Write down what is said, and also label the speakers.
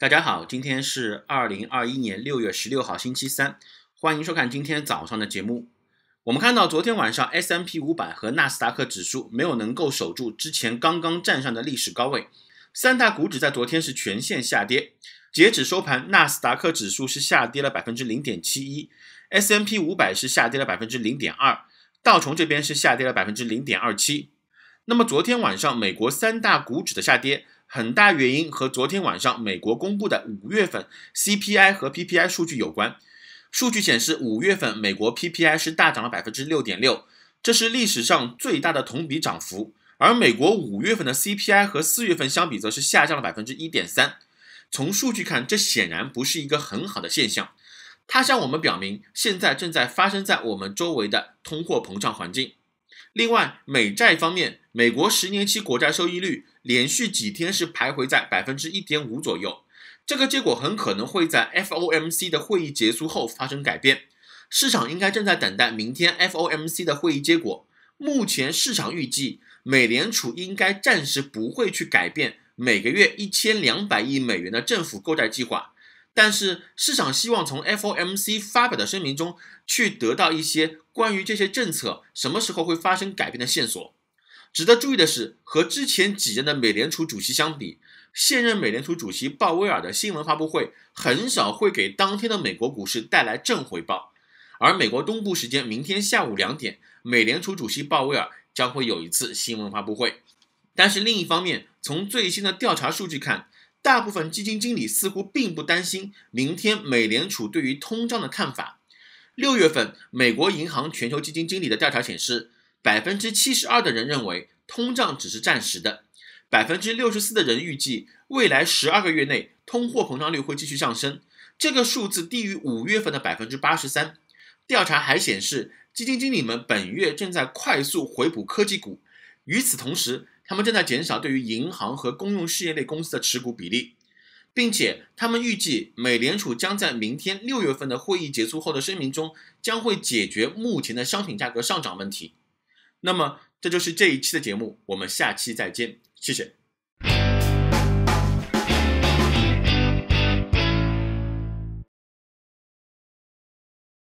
Speaker 1: 大家好，今天是二零二一年六月十六号星期三，欢迎收看今天早上的节目。我们看到昨天晚上 S M P 五百和纳斯达克指数没有能够守住之前刚刚站上的历史高位，三大股指在昨天是全线下跌。截止收盘，纳斯达克指数是下跌了百分之零点七一，S M P 五百是下跌了百分之零点二，道琼这边是下跌了百分之零点二七。那么昨天晚上美国三大股指的下跌。很大原因和昨天晚上美国公布的五月份 CPI 和 PPI 数据有关。数据显示，五月份美国 PPI 是大涨了百分之六点六，这是历史上最大的同比涨幅。而美国五月份的 CPI 和四月份相比，则是下降了百分之一点三。从数据看，这显然不是一个很好的现象。它向我们表明，现在正在发生在我们周围的通货膨胀环境。另外，美债方面，美国十年期国债收益率。连续几天是徘徊在百分之一点五左右，这个结果很可能会在 FOMC 的会议结束后发生改变。市场应该正在等待明天 FOMC 的会议结果。目前市场预计美联储应该暂时不会去改变每个月一千两百亿美元的政府购债计划，但是市场希望从 FOMC 发表的声明中去得到一些关于这些政策什么时候会发生改变的线索。值得注意的是，和之前几任的美联储主席相比，现任美联储主席鲍威尔的新闻发布会很少会给当天的美国股市带来正回报。而美国东部时间明天下午两点，美联储主席鲍威尔将会有一次新闻发布会。但是另一方面，从最新的调查数据看，大部分基金经理似乎并不担心明天美联储对于通胀的看法。六月份，美国银行全球基金经理的调查显示。百分之七十二的人认为通胀只是暂时的，百分之六十四的人预计未来十二个月内通货膨胀率会继续上升。这个数字低于五月份的百分之八十三。调查还显示，基金经理们本月正在快速回补科技股，与此同时，他们正在减少对于银行和公用事业类公司的持股比例，并且他们预计美联储将在明天六月份的会议结束后的声明中，将会解决目前的商品价格上涨问题。那么，这就是这一期的节目，我们下期再见，谢谢。